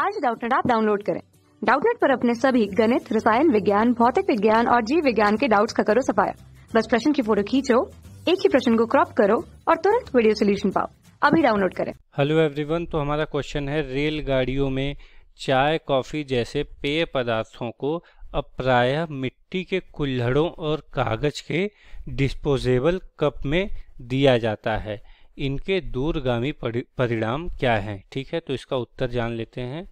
आज डाउटनेट आप डाउनलोड करें डाउटनेट पर अपने सभी गणित रसायन विज्ञान भौतिक विज्ञान और जीव विज्ञान के डाउट्स का करो सफाया बस प्रश्न की फोटो खींचो एक ही प्रश्न को क्रॉप करो और तुरंत वीडियो सोल्यूशन पाओ अभी डाउनलोड करें हेलो एवरीवन तो हमारा क्वेश्चन है रेलगाड़ियों में चाय कॉफी जैसे पेय पदार्थों को अब मिट्टी के कुल्हड़ों और कागज के डिस्पोजेबल कप में दिया जाता है इनके दूरगामी परिणाम क्या हैं ठीक है तो इसका उत्तर जान लेते हैं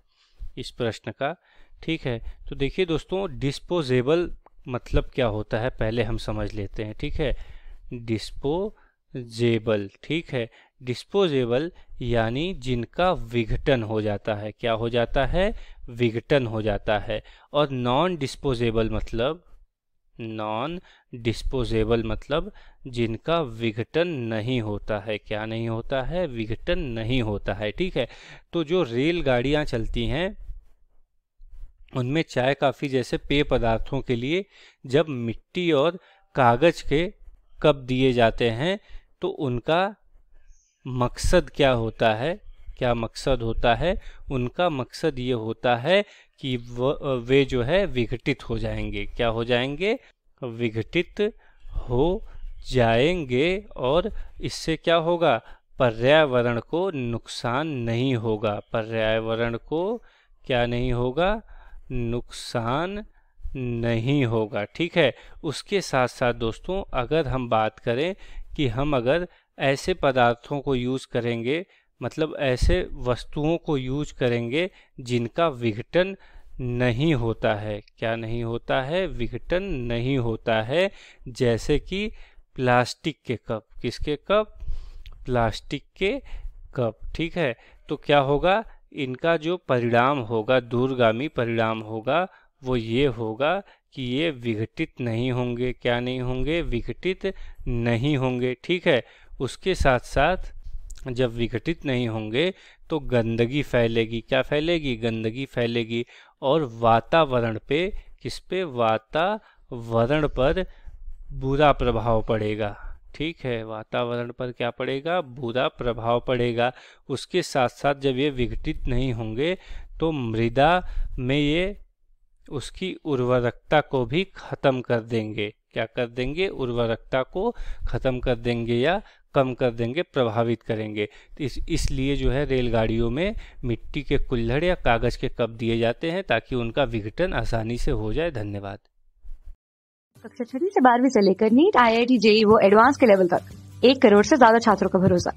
इस प्रश्न का ठीक है तो देखिए दोस्तों डिस्पोजेबल मतलब क्या होता है पहले हम समझ लेते हैं ठीक है डिस्पोजेबल ठीक है डिस्पोजेबल यानी जिनका विघटन हो जाता है क्या हो जाता है विघटन हो जाता है और नॉन डिस्पोजेबल मतलब नॉन डिस्पोजेबल मतलब जिनका विघटन नहीं होता है क्या नहीं होता है विघटन नहीं होता है ठीक है तो जो रेलगाड़ियाँ चलती हैं उनमें चाय काफ़ी जैसे पेय पदार्थों के लिए जब मिट्टी और कागज़ के कप दिए जाते हैं तो उनका मकसद क्या होता है क्या मकसद होता है उनका मकसद ये होता है कि वे जो है विघटित हो जाएंगे क्या हो जाएंगे विघटित हो जाएंगे और इससे क्या होगा पर्यावरण को नुकसान नहीं होगा पर्यावरण को क्या नहीं होगा नुकसान नहीं होगा ठीक है उसके साथ साथ दोस्तों अगर हम बात करें कि हम अगर ऐसे पदार्थों को यूज़ करेंगे मतलब ऐसे वस्तुओं को यूज करेंगे जिनका विघटन नहीं होता है क्या नहीं होता है विघटन नहीं होता है जैसे कि प्लास्टिक के कप किसके कप प्लास्टिक के कप ठीक है तो क्या होगा इनका जो परिणाम होगा दूरगामी परिणाम होगा वो ये होगा कि ये विघटित नहीं होंगे क्या नहीं होंगे विघटित नहीं होंगे ठीक है उसके साथ साथ जब विघटित नहीं होंगे तो गंदगी फैलेगी क्या फैलेगी गंदगी फैलेगी और वातावरण पे किस पे वातावरण पर बुरा प्रभाव पड़ेगा ठीक है वातावरण पर क्या पड़ेगा बुरा प्रभाव पड़ेगा उसके साथ साथ जब ये विघटित नहीं होंगे तो मृदा में ये उसकी उर्वरकता को भी खत्म कर देंगे क्या कर देंगे उर्वरकता को खत्म कर देंगे या कम कर देंगे प्रभावित करेंगे तो इस इसलिए जो है रेलगाड़ियों में मिट्टी के कुल्हड़ या कागज़ के कप दिए जाते हैं ताकि उनका विघटन आसानी से हो जाए धन्यवाद कक्षा छठी से बारहवीं से लेकर NEET I I T JEE वो एडवांस के लेवल तक एक करोड़ से ज्यादा छात्रों का भरोसा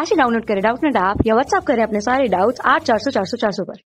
आज ही डाउनलोड करें डाउट नेट ऐप या व्हाट्सअप करें अपने सारे डाउट्स आठ चार सौ चार सौ चार सौ पर